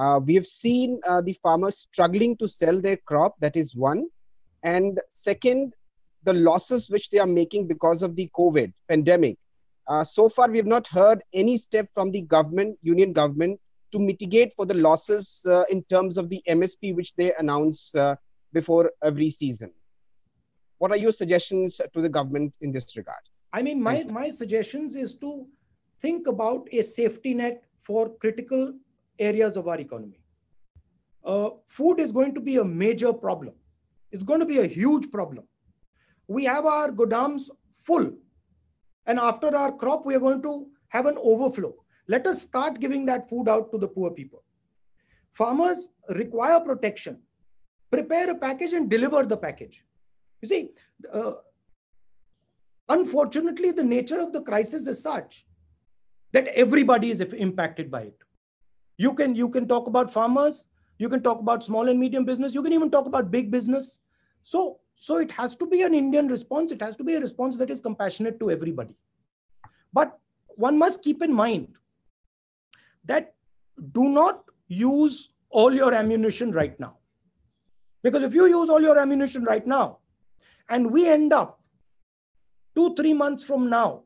Uh, we have seen uh, the farmers struggling to sell their crop, that is one. And second, the losses which they are making because of the COVID pandemic. Uh, so far, we have not heard any step from the government, union government, to mitigate for the losses uh, in terms of the MSP which they announce uh, before every season. What are your suggestions to the government in this regard? I mean, my, my suggestions is to think about a safety net for critical areas of our economy. Uh, food is going to be a major problem. It's going to be a huge problem. We have our godams full. And after our crop, we are going to have an overflow. Let us start giving that food out to the poor people. Farmers require protection. Prepare a package and deliver the package. You see, uh, unfortunately, the nature of the crisis is such that everybody is impacted by it. You can, you can talk about farmers, you can talk about small and medium business, you can even talk about big business. So, so it has to be an Indian response. It has to be a response that is compassionate to everybody. But one must keep in mind that do not use all your ammunition right now. Because if you use all your ammunition right now, and we end up two, three months from now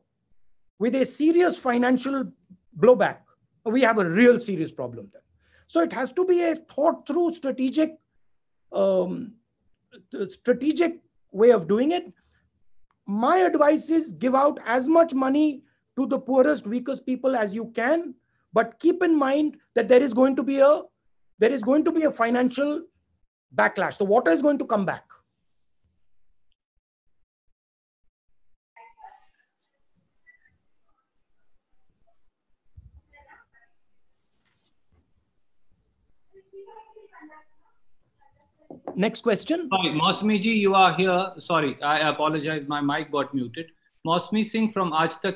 with a serious financial blowback we have a real serious problem there. So it has to be a thought through strategic, um, strategic way of doing it. My advice is give out as much money to the poorest, weakest people as you can, but keep in mind that there is going to be a there is going to be a financial backlash. The water is going to come back. Next question. Hi, Mosmi ji, you are here. Sorry, I apologize. My mic got muted. Mosmi Singh from Aaj Tak